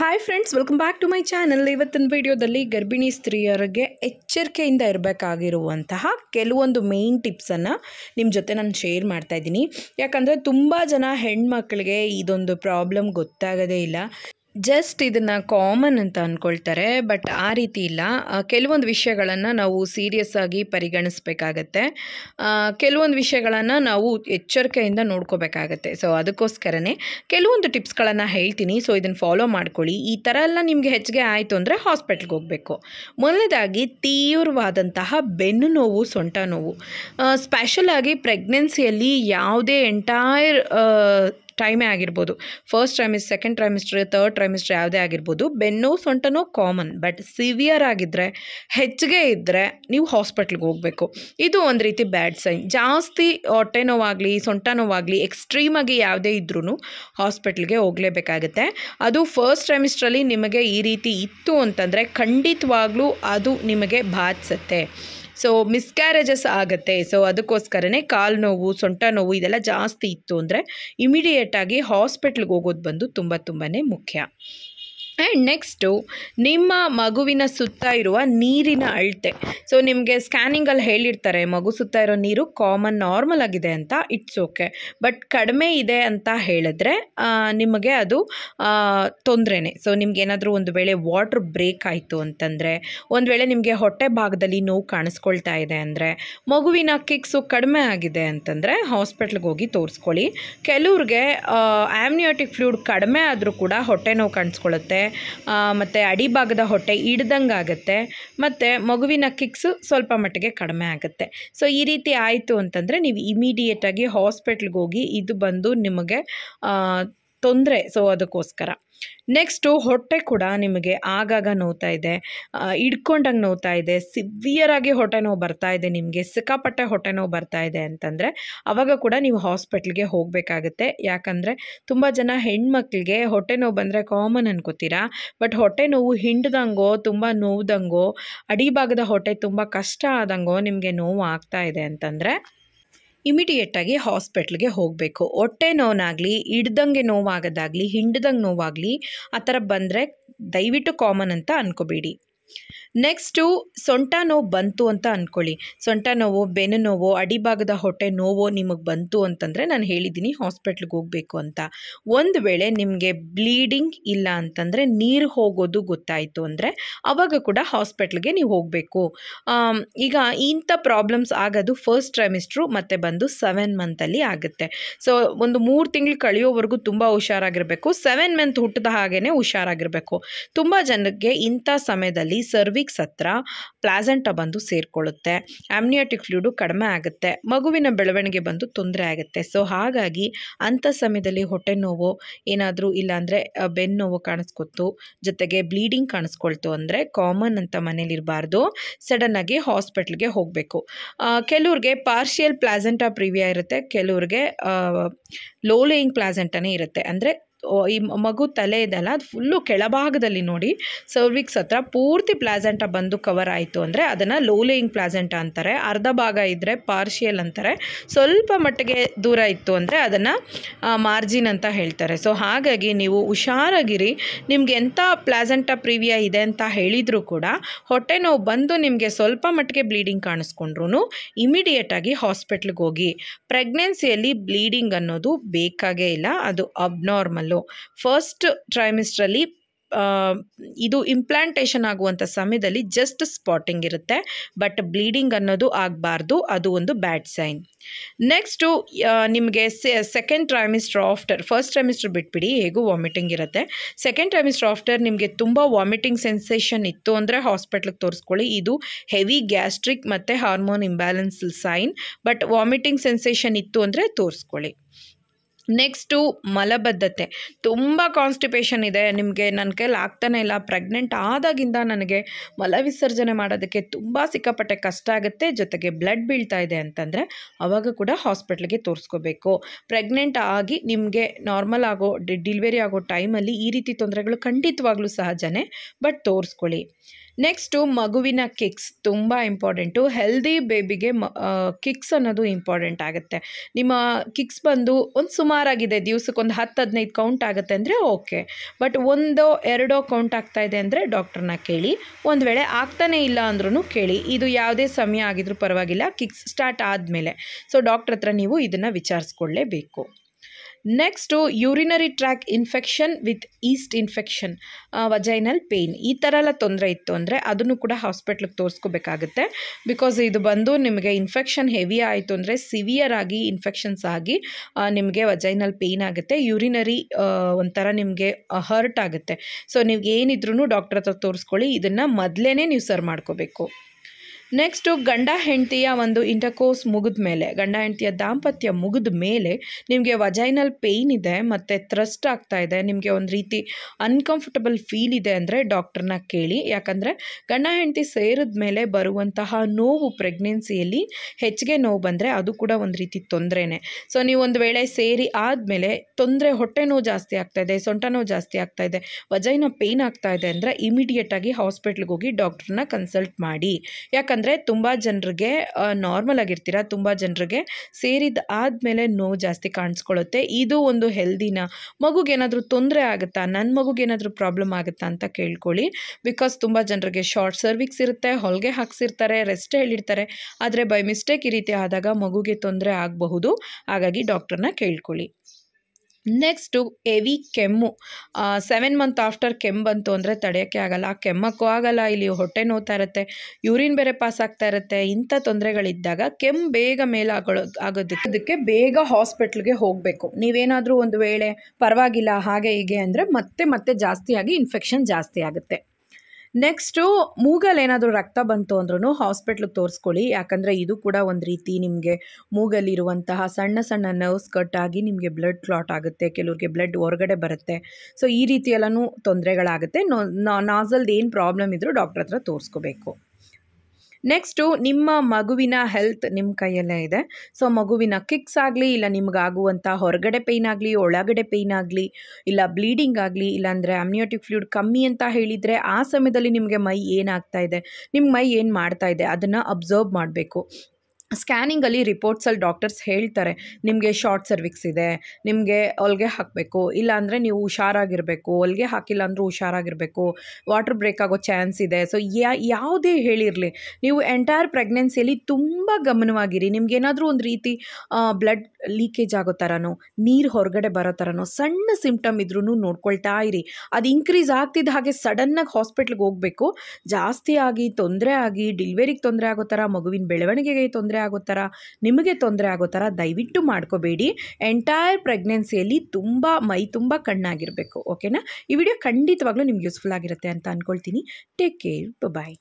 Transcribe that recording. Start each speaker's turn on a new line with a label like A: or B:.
A: hi friends welcome back to my channel ಇವತ್ತಿನ ವಿಡಿಯೋದಲ್ಲಿ ಗರ್ಭಿಣಿ ಸ್ತ್ರೀಯರಿಗೆ ಎಚ್ಚರಿಕೆಯಿಂದ ಇರಬೇಕಾಗಿರುವಂತಹ ಕೆಲವೊಂದು ಮೇನ್ ಟಿಪ್ಸನ್ನು ನಿಮ್ಮ ಜೊತೆ ನಾನು ಶೇರ್ ಮಾಡ್ತಾ ಇದ್ದೀನಿ ಯಾಕಂದರೆ ತುಂಬ ಜನ ಹೆಣ್ಮಕ್ಳಿಗೆ ಇದೊಂದು ಪ್ರಾಬ್ಲಮ್ ಗೊತ್ತಾಗೋದೇ ಇಲ್ಲ ಜಸ್ಟ್ ಇದನ್ನು ಕಾಮನ್ ಅಂತ ಅಂದ್ಕೊಳ್ತಾರೆ ಬಟ್ ಆ ರೀತಿ ಇಲ್ಲ ಕೆಲವೊಂದು ವಿಷಯಗಳನ್ನು ನಾವು ಸೀರಿಯಸ್ ಆಗಿ ಪರಿಗಣಿಸ್ಬೇಕಾಗತ್ತೆ ಕೆಲವೊಂದು ವಿಷಯಗಳನ್ನು ನಾವು ಎಚ್ಚರಿಕೆಯಿಂದ ನೋಡ್ಕೋಬೇಕಾಗತ್ತೆ ಸೊ ಅದಕ್ಕೋಸ್ಕರನೇ ಕೆಲವೊಂದು ಟಿಪ್ಸ್ಗಳನ್ನು ಹೇಳ್ತೀನಿ ಸೊ ಇದನ್ನು ಫಾಲೋ ಮಾಡ್ಕೊಳ್ಳಿ ಈ ಥರ ಎಲ್ಲ ನಿಮಗೆ ಹೆಚ್ಚಿಗೆ ಆಯಿತು ಅಂದರೆ ಹಾಸ್ಪಿಟ್ಲ್ಗೆ ಹೋಗಬೇಕು ಮೊದಲನೇದಾಗಿ ತೀವ್ರವಾದಂತಹ ಬೆನ್ನು ನೋವು ಸೊಂಟ ನೋವು ಸ್ಪೆಷಲಾಗಿ ಪ್ರೆಗ್ನೆನ್ಸಿಯಲ್ಲಿ ಯಾವುದೇ ಎಂಟೈರ್ ಟೈಮೇ ಆಗಿರ್ಬೋದು first trimester second trimester third trimester ಯಾವುದೇ ಆಗಿರ್ಬೋದು ಬೆನ್ನೋ ಸೊಂಟನೋ ಕಾಮನ್ ಬಟ್ ಸಿವಿಯರ್ ಆಗಿದ್ದರೆ ಹೆಚ್ಚಿಗೆ ಇದ್ದರೆ ನೀವು ಹಾಸ್ಪಿಟ್ಲ್ಗೆ ಹೋಗಬೇಕು ಇದು ಒಂದು ರೀತಿ ಬ್ಯಾಡ್ ಸೈನ್ ಜಾಸ್ತಿ ಹೊಟ್ಟೆ ನೋವಾಗಲಿ ಸೊಂಟ ನೋವಾಗಲಿ ಎಕ್ಸ್ಟ್ರೀಮಾಗಿ ಯಾವುದೇ ಇದ್ರೂ ಹಾಸ್ಪಿಟ್ಲ್ಗೆ ಹೋಗಲೇಬೇಕಾಗತ್ತೆ ಅದು ಫಸ್ಟ್ ಟ್ರೈಮಿಸ್ಟ್ರಲ್ಲಿ ನಿಮಗೆ ಈ ರೀತಿ ಇತ್ತು ಅಂತಂದರೆ ಖಂಡಿತವಾಗ್ಲೂ ಅದು ನಿಮಗೆ ಬಾಧಿಸುತ್ತೆ ಸೊ ಮಿಸ್ಕ್ಯಾರೇಜಸ್ ಆಗುತ್ತೆ ಸೊ ಅದಕ್ಕೋಸ್ಕರನೇ ಕಾಲು ನೋವು ಸೊಂಟ ನೋವು ಇದೆಲ್ಲ ಜಾಸ್ತಿ ಇತ್ತು ಅಂದರೆ ಇಮಿಡಿಯೇಟಾಗಿ ಹಾಸ್ಪಿಟ್ಲಿಗೆ ಹೋಗೋದು ಬಂದು ತುಂಬ ತುಂಬಾ ಮುಖ್ಯ ಆ್ಯಂಡ್ ನೆಕ್ಸ್ಟು ನಿಮ್ಮ ಮಗುವಿನ ಸುತ್ತ ಇರುವ ನೀರಿನ ಅಳತೆ ಸೊ ನಿಮಗೆ ಸ್ಕ್ಯಾನಿಂಗಲ್ಲಿ ಹೇಳಿರ್ತಾರೆ ಮಗು ಸುತ್ತ ಇರೋ ನೀರು ಕಾಮನ್ ನಾರ್ಮಲ್ ಆಗಿದೆ ಅಂತ ಇಟ್ಸ್ ಓಕೆ ಬಟ್ ಕಡಿಮೆ ಇದೆ ಅಂತ ಹೇಳಿದ್ರೆ ನಿಮಗೆ ಅದು ತೊಂದರೆನೇ ಸೊ ನಿಮ್ಗೆ ಏನಾದರೂ ಒಂದು ವೇಳೆ ವಾಟ್ರ್ ಬ್ರೇಕ್ ಆಯಿತು ಅಂತಂದರೆ ಒಂದು ವೇಳೆ ನಿಮಗೆ ಹೊಟ್ಟೆ ಭಾಗದಲ್ಲಿ ನೋವು ಕಾಣಿಸ್ಕೊಳ್ತಾ ಇದೆ ಅಂದರೆ ಮಗುವಿನ ಕಿಕ್ಸು ಕಡಿಮೆ ಆಗಿದೆ ಅಂತಂದರೆ ಹಾಸ್ಪಿಟ್ಲಿಗೆ ಹೋಗಿ ತೋರಿಸ್ಕೊಳ್ಳಿ ಕೆಲವ್ರಿಗೆ ಆಮ್ನಿಯೋಟಿಕ್ ಫ್ಲೂಡ್ ಕಡಿಮೆ ಆದರೂ ಕೂಡ ಹೊಟ್ಟೆ ನೋವು ಕಾಣಿಸ್ಕೊಳ್ಳುತ್ತೆ ಮತ್ತು ಅಡಿಭಾಗದ ಹೊಟ್ಟೆ ಹಿಡ್ದಂಗೆ ಆಗುತ್ತೆ ಮತ್ತು ಮಗುವಿನ ಕಿಕ್ಸು ಸ್ವಲ್ಪ ಮಟ್ಟಿಗೆ ಕಡಿಮೆ ಆಗುತ್ತೆ ಸೊ ಈ ರೀತಿ ಆಯಿತು ಅಂತಂದರೆ ನೀವು ಇಮಿಡಿಯೇಟಾಗಿ ಹಾಸ್ಪಿಟ್ಲ್ಗೆ ಹೋಗಿ ಇದು ಬಂದು ನಿಮಗೆ ತೊಂದರೆ ಸೊ ಅದಕ್ಕೋಸ್ಕರ ನೆಕ್ಸ್ಟು ಹೊಟ್ಟೆ ಕೂಡ ನಿಮಗೆ ಆಗಾಗ ನೋವ್ತಾ ಇದೆ ಇಡ್ಕೊಂಡಂಗೆ ನೋವ್ತಾ ಇದೆ ಸಿವಿಯರಾಗಿ ಹೊಟ್ಟೆ ನೋವು ಬರ್ತಾ ಇದೆ ನಿಮಗೆ ಸಿಕ್ಕಾಪಟ್ಟೆ ಹೊಟ್ಟೆ ನೋವು ಬರ್ತಾ ಇದೆ ಅಂತಂದರೆ ಆವಾಗ ಕೂಡ ನೀವು ಹಾಸ್ಪಿಟ್ಲಿಗೆ ಹೋಗಬೇಕಾಗುತ್ತೆ ಯಾಕಂದರೆ ತುಂಬ ಜನ ಹೆಣ್ಮಕ್ಳಿಗೆ ಹೊಟ್ಟೆ ನೋವು ಬಂದರೆ ಕಾಮನ್ ಅನ್ಕೋತೀರಾ ಬಟ್ ಹೊಟ್ಟೆ ನೋವು ಹಿಂಡ್ದಂಗೋ ತುಂಬ ನೋವ್ದಂಗೋ ಅಡಿಭಾಗದ ಹೊಟ್ಟೆ ತುಂಬ ಕಷ್ಟ ಆದಂಗೋ ನಿಮಗೆ ನೋವು ಆಗ್ತಾ ಇದೆ ಅಂತಂದರೆ ಇಮಿಡಿಯೇಟಾಗಿ ಹಾಸ್ಪಿಟ್ಲ್ಗೆ ಹೋಗಬೇಕು ಹೊಟ್ಟೆ ನೋವಾಗಲಿ ಹಿಡ್ದಂಗೆ ನೋವಾಗೋದಾಗಲಿ ಹಿಂಡ್ದಂಗೆ ನೋವಾಗಲಿ ಆ ಥರ ಬಂದರೆ ದಯವಿಟ್ಟು ಕಾಮನ್ ಅಂತ ಅನ್ಕೋಬೇಡಿ ನೆಕ್ಸ್ಟು ಸೊಂಟ ನೋವು ಬಂತು ಅಂತ ಅಂದ್ಕೊಳ್ಳಿ ಸೊಂಟ ನೋವು ಬೆನ್ನು ನೋವು ಅಡಿಭಾಗದ ಹೊಟ್ಟೆ ನೋವು ನಿಮಗೆ ಬಂತು ಅಂತಂದರೆ ನಾನು ಹೇಳಿದ್ದೀನಿ ಹಾಸ್ಪಿಟ್ಲಿಗೆ ಹೋಗಬೇಕು ಅಂತ ಒಂದು ವೇಳೆ ನಿಮಗೆ ಬ್ಲೀಡಿಂಗ್ ಇಲ್ಲ ಅಂತಂದರೆ ನೀರು ಹೋಗೋದು ಗೊತ್ತಾಯಿತು ಅಂದರೆ ಆವಾಗ ಕೂಡ ಹಾಸ್ಪಿಟ್ಲಿಗೆ ನೀವು ಹೋಗಬೇಕು ಈಗ ಇಂಥ ಪ್ರಾಬ್ಲಮ್ಸ್ ಆಗೋದು ಫಸ್ಟ್ ಟ್ರೈಮಿಸ್ಟ್ರು ಮತ್ತು ಬಂದು ಸೆವೆನ್ ಮಂತಲ್ಲಿ ಆಗುತ್ತೆ ಸೊ ಒಂದು ಮೂರು ತಿಂಗಳು ಕಳೆಯೋವರೆಗೂ ತುಂಬ ಹುಷಾರಾಗಿರಬೇಕು ಸೆವೆನ್ ಮಂತ್ ಹುಟ್ಟಿದ ಹಾಗೇ ಹುಷಾರಾಗಿರಬೇಕು ತುಂಬ ಜನಕ್ಕೆ ಇಂಥ ಸಮಯದಲ್ಲಿ ಸರ್ವಿಕ್ಸ್ ಹತ್ರ ಪ್ಲಾಸೆಂಟ ಬಂದು ಸೇರಿಕೊಳ್ಳುತ್ತೆ ಆಮ್ನಿಯಾಟಿಕ್ ಫ್ಲೂಡು ಕಡಿಮೆ ಆಗುತ್ತೆ ಮಗುವಿನ ಬೆಳವಣಿಗೆ ಬಂದು ತೊಂದರೆ ಆಗುತ್ತೆ ಸೊ ಹಾಗಾಗಿ ಅಂಥ ಸಮಯದಲ್ಲಿ ಹೊಟ್ಟೆ ನೋವು ಏನಾದರೂ ಇಲ್ಲಾಂದರೆ ಬೆನ್ನು ನೋವು ಕಾಣಿಸ್ಕೊತು ಜೊತೆಗೆ ಬ್ಲೀಡಿಂಗ್ ಕಾಣಿಸ್ಕೊಳ್ತು ಅಂದರೆ ಕಾಮನ್ ಅಂತ ಮನೇಲಿರಬಾರ್ದು ಸಡನ್ನಾಗಿ ಹಾಸ್ಪಿಟ್ಲ್ಗೆ ಹೋಗಬೇಕು ಕೆಲವ್ರಿಗೆ ಪಾರ್ಷಿಯಲ್ ಪ್ಲಾಸೆಂಟ ಪ್ರಿವಿಯಾ ಇರುತ್ತೆ ಕೆಲವ್ರಿಗೆ ಲೋ ಲೇಯಿಂಗ್ ಪ್ಲಾಸೆಂಟನೇ ಇರುತ್ತೆ ಅಂದರೆ ಈ ಮಗು ತಲೆ ಅಲ್ಲ ಅದು ಫುಲ್ಲು ಕೆಳಭಾಗದಲ್ಲಿ ನೋಡಿ ಸರ್ವಿಕ್ಸ್ ಹತ್ರ ಪೂರ್ತಿ ಪ್ಲಾಸೆಂಟ ಬಂದು ಕವರ್ ಆಯಿತು ಅಂದರೆ ಅದನ್ನು ಲೋಲೇಯಿಂಗ್ ಪ್ಲಾಸೆಂಟ ಅಂತಾರೆ ಅರ್ಧ ಭಾಗ ಇದ್ದರೆ ಪಾರ್ಷಿಯಲ್ ಅಂತಾರೆ ಸ್ವಲ್ಪ ಮಟ್ಟಿಗೆ ದೂರ ಇತ್ತು ಅಂದರೆ ಅದನ್ನು ಮಾರ್ಜಿನ್ ಅಂತ ಹೇಳ್ತಾರೆ ಸೊ ಹಾಗಾಗಿ ನೀವು ಹುಷಾರಾಗಿರಿ ನಿಮ್ಗೆ ಎಂಥ ಪ್ಲಾಸೆಂಟ ಪ್ರಿವಿಯ ಇದೆ ಅಂತ ಹೇಳಿದರೂ ಕೂಡ ಹೊಟ್ಟೆ ನೋವು ಬಂದು ನಿಮಗೆ ಸ್ವಲ್ಪ ಮಟ್ಟಿಗೆ ಬ್ಲೀಡಿಂಗ್ ಕಾಣಿಸ್ಕೊಂಡ್ರು ಇಮಿಡಿಯೇಟಾಗಿ ಹಾಸ್ಪಿಟ್ಲಿಗೆ ಹೋಗಿ ಪ್ರೆಗ್ನೆನ್ಸಿಯಲ್ಲಿ ಬ್ಲೀಡಿಂಗ್ ಅನ್ನೋದು ಬೇಕಾಗೇ ಇಲ್ಲ ಅದು ಅಬ್ನಾರ್ಮಲ್ ಟ್ರೈಮಿಸ್ಟ್ರಲ್ಲು ಫಸ್ಟ್ ಟ್ರೈಮಿಸ್ಟ್ರಲ್ಲಿ ಇದು ಇಂಪ್ಲಾಂಟೇಷನ್ ಆಗುವಂಥ ಸಮಯದಲ್ಲಿ ಜಸ್ಟ್ ಸ್ಪಾಟಿಂಗ್ ಇರುತ್ತೆ ಬಟ್ ಬ್ಲೀಡಿಂಗ್ ಅನ್ನೋದು ಆಗಬಾರ್ದು ಅದು ಒಂದು ಬ್ಯಾಡ್ ಸೈನ್ ನೆಕ್ಸ್ಟು ನಿಮಗೆ second trimester after first trimester ಬಿಟ್ಬಿಡಿ ಹೇಗೂ ವಾಮಿಟಿಂಗ್ ಇರುತ್ತೆ ಸೆಕೆಂಡ್ ಟ್ರೈಮಿಸ್ಟರ್ ಆಫ್ಟರ್ ನಿಮಗೆ ತುಂಬ ವಾಮಿಟಿಂಗ್ ಸೆನ್ಸೇಷನ್ ಇತ್ತು ಅಂದರೆ ಹಾಸ್ಪಿಟ್ಲಿಗೆ ತೋರಿಸ್ಕೊಳ್ಳಿ ಇದು ಹೆವಿ ಗ್ಯಾಸ್ಟ್ರಿಕ್ ಮತ್ತು hormone imbalance sign but vomiting sensation ಇತ್ತು ಅಂದರೆ ತೋರಿಸ್ಕೊಳ್ಳಿ ನೆಕ್ಸ್ಟು ಮಲಬದ್ಧತೆ ತುಂಬ ಕಾನ್ಸ್ಟಿಪೇಷನ್ ಇದೆ ನಿಮಗೆ ನನ್ನ ಕೈಲಿ ಆಗ್ತಾನೆ ಇಲ್ಲ ಪ್ರೆಗ್ನೆಂಟ್ ಆದಾಗಿಂದ ನನಗೆ ಮಲವಿಸರ್ಜನೆ ಮಾಡೋದಕ್ಕೆ ತುಂಬ ಸಿಕ್ಕಾಪಟ್ಟೆ ಕಷ್ಟ ಆಗುತ್ತೆ ಜೊತೆಗೆ ಬ್ಲಡ್ ಬೀಳ್ತಾ ಇದೆ ಅಂತಂದರೆ ಆವಾಗ ಕೂಡ ಹಾಸ್ಪಿಟ್ಲಿಗೆ ತೋರಿಸ್ಕೋಬೇಕು ಪ್ರೆಗ್ನೆಂಟ್ ಆಗಿ ನಿಮಗೆ ನಾರ್ಮಲ್ ಆಗೋ ಡಿಲಿವರಿ ಆಗೋ ಟೈಮಲ್ಲಿ ಈ ರೀತಿ ತೊಂದರೆಗಳು ಖಂಡಿತವಾಗ್ಲೂ ಸಹಜನೇ ಬಟ್ ತೋರಿಸ್ಕೊಳ್ಳಿ ನೆಕ್ಸ್ಟು ಮಗುವಿನ ಕಿಕ್ಸ್ ತುಂಬ ಇಂಪಾರ್ಟೆಂಟು ಹೆಲ್ದಿ ಬೇಬಿಗೆ ಮ ಕಿಕ್ಸ್ ಅನ್ನೋದು ಇಂಪಾರ್ಟೆಂಟ್ ಆಗುತ್ತೆ ನಿಮ್ಮ ಕಿಕ್ಸ್ ಬಂದು ಒಂದು ಸುಮಾರಾಗಿದೆ ಒಂದು ಹತ್ತು ಹದಿನೈದು ಕೌಂಟ್ ಆಗುತ್ತೆ ಅಂದರೆ ಓಕೆ ಬಟ್ ಒಂದೋ ಎರಡೋ ಕೌಂಟ್ ಆಗ್ತಾ ಇದೆ ಅಂದರೆ ಡಾಕ್ಟ್ರನ್ನ ಕೇಳಿ ಒಂದು ವೇಳೆ ಆಗ್ತಾನೇ ಇಲ್ಲ ಅಂದ್ರೂ ಕೇಳಿ ಇದು ಯಾವುದೇ ಸಮಯ ಆಗಿದ್ರೂ ಪರವಾಗಿಲ್ಲ ಕಿಕ್ಸ್ ಸ್ಟಾರ್ಟ್ ಆದಮೇಲೆ ಸೊ ಡಾಕ್ಟ್ರ್ ಹತ್ರ ನೀವು ಇದನ್ನು ವಿಚಾರಿಸ್ಕೊಳ್ಳೇಬೇಕು next urinary tract infection with yeast infection vaginal pain ಈ ಥರ ಎಲ್ಲ ತೊಂದರೆ ಇತ್ತು ಅಂದರೆ ಅದನ್ನು ಕೂಡ ಹಾಸ್ಪಿಟ್ಲಿಗೆ ತೋರಿಸ್ಕೋಬೇಕಾಗುತ್ತೆ ಬಿಕಾಸ್ ಇದು ಬಂದು ನಿಮಗೆ ಇನ್ಫೆಕ್ಷನ್ ಹೆವಿ ಆಯಿತು ಅಂದರೆ ಸಿವಿಯರ್ ಆಗಿ ಇನ್ಫೆಕ್ಷನ್ಸ್ ಆಗಿ ನಿಮಗೆ ವಜೈನಲ್ ಪೇಯ್ನ್ ಆಗುತ್ತೆ ಯೂರಿನರಿ ಒಂಥರ ನಿಮಗೆ ಹರ್ಟ್ ಆಗುತ್ತೆ ಸೊ ನೀವು ಏನಿದ್ರೂ ಡಾಕ್ಟ್ರ್ ಹತ್ರ ತೋರಿಸ್ಕೊಳ್ಳಿ ಇದನ್ನು ಮೊದಲೇ ನೀವು ಸರ್ ಮಾಡ್ಕೋಬೇಕು ನೆಕ್ಸ್ಟು ಗಂಡ ಹೆಂಡತಿಯ ಒಂದು ಇಂಟರ್ಕೋರ್ಸ್ ಮುಗಿದ ಮೇಲೆ ಗಂಡ ಹೆಂಡತಿಯ ದಾಂಪತ್ಯ ಮುಗಿದ ಮೇಲೆ ನಿಮಗೆ ವಜೈನಲ್ ಪೇಯ್ನ್ ಇದೆ ಮತ್ತು ಥ್ರಸ್ಟ್ ಆಗ್ತಾ ಇದೆ ನಿಮಗೆ ಒಂದು ರೀತಿ ಅನ್ಕಂಫರ್ಟಬಲ್ ಫೀಲ್ ಇದೆ ಅಂದರೆ ಡಾಕ್ಟರ್ನ ಕೇಳಿ ಯಾಕಂದರೆ ಗಂಡ ಹೆಂಡತಿ ಸೇರಿದ ಮೇಲೆ ಬರುವಂತಹ ನೋವು ಪ್ರೆಗ್ನೆನ್ಸಿಯಲ್ಲಿ ಹೆಚ್ಚಿಗೆ ನೋವು ಬಂದರೆ ಅದು ಕೂಡ ಒಂದು ರೀತಿ ತೊಂದರೆನೇ ಸೊ ನೀವು ಒಂದು ವೇಳೆ ಸೇರಿ ಆದಮೇಲೆ ತೊಂದರೆ ಹೊಟ್ಟೆ ನೋವು ಜಾಸ್ತಿ ಆಗ್ತಾ ಇದೆ ಸೊಂಟ ನೋವು ಜಾಸ್ತಿ ಆಗ್ತಾ ಇದೆ ವಜೈನ ಪೇಯ್ನ್ ಆಗ್ತಾ ಇದೆ ಅಂದರೆ ಇಮಿಡಿಯೇಟಾಗಿ ಹಾಸ್ಪಿಟ್ಲಿಗೆ ಹೋಗಿ ಡಾಕ್ಟ್ರನ್ನ ಕನ್ಸಲ್ಟ್ ಮಾಡಿ ಯಾಕಂದರೆ ಅಂದರೆ ತುಂಬ ಜನರಿಗೆ ನಾರ್ಮಲ್ ಆಗಿರ್ತೀರ ತುಂಬ ಜನರಿಗೆ ಸೇರಿದ ಆದಮೇಲೆ ನೋವು ಜಾಸ್ತಿ ಕಾಣಿಸ್ಕೊಳ್ಳುತ್ತೆ ಇದು ಒಂದು ಹೆಲ್ದಿನ ಮಗುಗೇನಾದರೂ ತೊಂದರೆ ಆಗುತ್ತಾ ನನ್ನ ಮಗುಗೇನಾದರೂ ಪ್ರಾಬ್ಲಮ್ ಆಗುತ್ತಾ ಅಂತ ಕೇಳ್ಕೊಳ್ಳಿ ಬಿಕಾಸ್ ತುಂಬ ಜನರಿಗೆ ಶಾರ್ಟ್ ಸರ್ವಿಕ್ಸ್ ಇರುತ್ತೆ ಹೊಲಿಗೆ ಹಾಕ್ಸಿರ್ತಾರೆ ರೆಸ್ಟ್ ಹೇಳಿರ್ತಾರೆ ಆದರೆ ಬೈ ಮಿಸ್ಟೇಕ್ ಈ ರೀತಿ ಆದಾಗ ಮಗುಗೆ ತೊಂದರೆ ಆಗಬಹುದು ಹಾಗಾಗಿ ಡಾಕ್ಟರ್ನ ಕೇಳ್ಕೊಳ್ಳಿ ನೆಕ್ಸ್ಟು ಎವಿ ಕೆಮ್ಮು ಸೆವೆನ್ ಮಂತ್ ಆಫ್ಟರ್ ಕೆಮ್ಮು ಬಂತು ಅಂದರೆ ತಡೆಯೋಕ್ಕೆ ಆಗಲ್ಲ ಕೆಮ್ಮಕ್ಕೂ ಆಗಲ್ಲ ಇಲ್ಲಿ ಹೊಟ್ಟೆ ನೋತಾ ಇರುತ್ತೆ ಯೂರಿನ್ ಬೇರೆ ಪಾಸ್ ಆಗ್ತಾ ಇರುತ್ತೆ ಇಂಥ ತೊಂದರೆಗಳಿದ್ದಾಗ ಕೆಮ್ಮು ಬೇಗ ಮೇಲಾಗೋ ಆಗೋದಕ್ಕೆ ಅದಕ್ಕೆ ಬೇಗ ಹಾಸ್ಪಿಟ್ಲ್ಗೆ ಹೋಗಬೇಕು ನೀವೇನಾದರೂ ಒಂದು ವೇಳೆ ಪರವಾಗಿಲ್ಲ ಹಾಗೆ ಹೀಗೆ ಅಂದರೆ ಮತ್ತೆ ಮತ್ತೆ ಜಾಸ್ತಿಯಾಗಿ ಇನ್ಫೆಕ್ಷನ್ ಜಾಸ್ತಿ ಆಗುತ್ತೆ ನೆಕ್ಸ್ಟು ಮೂಗಲ್ಲಿ ಏನಾದರೂ ರಕ್ತ ಬಂತು ಅಂದ್ರೂ ಹಾಸ್ಪಿಟ್ಲಿಗೆ ತೋರಿಸ್ಕೊಳ್ಳಿ ಯಾಕಂದರೆ ಇದು ಕೂಡ ಒಂದು ರೀತಿ ನಿಮಗೆ ಮೂಗಲ್ಲಿರುವಂತಹ ಸಣ್ಣ ಸಣ್ಣ ನರ್ವ್ಸ್ ಕಟ್ ಆಗಿ ನಿಮಗೆ ಬ್ಲಡ್ ಕ್ಲಾಟ್ ಆಗುತ್ತೆ ಕೆಲವ್ರಿಗೆ ಬ್ಲಡ್ ಹೊರಗಡೆ ಬರುತ್ತೆ ಸೊ ಈ ರೀತಿ ಎಲ್ಲನೂ ತೊಂದರೆಗಳಾಗುತ್ತೆ ನಾಸಲ್ದು ಏನು ಪ್ರಾಬ್ಲಮ್ ಇದ್ದರೂ ಡಾಕ್ಟ್ರ್ ಹತ್ರ ತೋರಿಸ್ಕೋಬೇಕು ನೆಕ್ಸ್ಟು ನಿಮ್ಮ ಮಗುವಿನ ಹೆಲ್ತ್ ನಿಮ್ಮ ಕೈಯಲ್ಲೇ ಇದೆ ಸೊ ಮಗುವಿನ ಕಿಕ್ಸ್ ಆಗಲಿ ಇಲ್ಲ ನಿಮಗಾಗುವಂಥ ಹೊರಗಡೆ ಪೇಯ್ನ್ ಆಗಲಿ ಒಳಗಡೆ ಪೇಯ್ನ್ ಆಗಲಿ ಇಲ್ಲ ಬ್ಲೀಡಿಂಗ್ ಆಗಲಿ ಇಲ್ಲಾಂದರೆ ಅಮ್ನಿಯೋಟಿಕ್ ಫ್ಲೂಯಿಡ್ ಕಮ್ಮಿ ಅಂತ ಹೇಳಿದರೆ ಆ ಸಮಯದಲ್ಲಿ ನಿಮಗೆ ಮೈ ಏನಾಗ್ತಾ ಇದೆ ನಿಮ್ಮ ಮೈ ಏನು ಮಾಡ್ತಾ ಇದೆ ಅದನ್ನು ಅಬ್ಸರ್ವ್ ಮಾಡಬೇಕು ಸ್ಕ್ಯಾನಿಂಗಲ್ಲಿ ರಿಪೋರ್ಟ್ಸಲ್ಲಿ ಡಾಕ್ಟರ್ಸ್ ಹೇಳ್ತಾರೆ ನಿಮಗೆ ಶಾರ್ಟ್ ಸರ್ವಿಕ್ಸ್ ಇದೆ ನಿಮಗೆ ಹೊಲಿಗೆ ಹಾಕಬೇಕು ಇಲ್ಲಾಂದರೆ ನೀವು ಹುಷಾರಾಗಿರಬೇಕು ಹೊಲಿಗೆ ಹಾಕಿಲ್ಲ ಅಂದರೂ ಹುಷಾರಾಗಿರಬೇಕು ವಾಟರ್ ಬ್ರೇಕ್ ಆಗೋ ಚಾನ್ಸ್ ಇದೆ ಸೊ ಯಾ ಯಾವುದೇ ಹೇಳಿರಲಿ ನೀವು ಎಂಟೈರ್ ಪ್ರೆಗ್ನೆನ್ಸಿಯಲ್ಲಿ ತುಂಬ ತುಂಬ ಗಮನವಾಗಿರಿ ಏನಾದರೂ ಒಂದು ರೀತಿ ಬ್ಲಡ್ ಲೀಕೇಜ್ ಆಗೋ ಥರನೋ ನೀರು ಹೊರಗಡೆ ಬರೋ ಥರನೋ ಸಣ್ಣ ಸಿಂಪ್ಟಮ್ ಇದ್ರೂ ನೋಡ್ಕೊಳ್ತಾ ಇರಿ ಅದು ಇನ್ಕ್ರೀಸ್ ಆಗ್ತಿದ್ದ ಹಾಗೆ ಸಡನ್ನಾಗಿ ಹಾಸ್ಪಿಟ್ಲಿಗೆ ಹೋಗಬೇಕು ಜಾಸ್ತಿ ಆಗಿ ತೊಂದರೆ ಆಗಿ ಡಿಲಿವರಿಗೆ ತೊಂದರೆ ಆಗೋ ಥರ ಮಗುವಿನ ಬೆಳವಣಿಗೆಗೆ ತೊಂದರೆ ಆಗೋ ಥರ ನಿಮಗೆ ತೊಂದರೆ ಆಗೋ ಥರ ದಯವಿಟ್ಟು ಮಾಡ್ಕೋಬೇಡಿ ಎಂಟೈರ್ ಪ್ರೆಗ್ನೆನ್ಸಿಯಲ್ಲಿ ತುಂಬ ಮೈ ತುಂಬ ಕಣ್ಣಾಗಿರಬೇಕು ಓಕೆನಾ ಈ ವಿಡಿಯೋ ಖಂಡಿತವಾಗ್ಲೂ ನಿಮ್ಗೆ ಯೂಸ್ಫುಲ್ ಆಗಿರುತ್ತೆ ಅಂತ ಅಂದ್ಕೊಳ್ತೀನಿ ಟೇಕ್ ಕೇರ್ ಬಾಯ್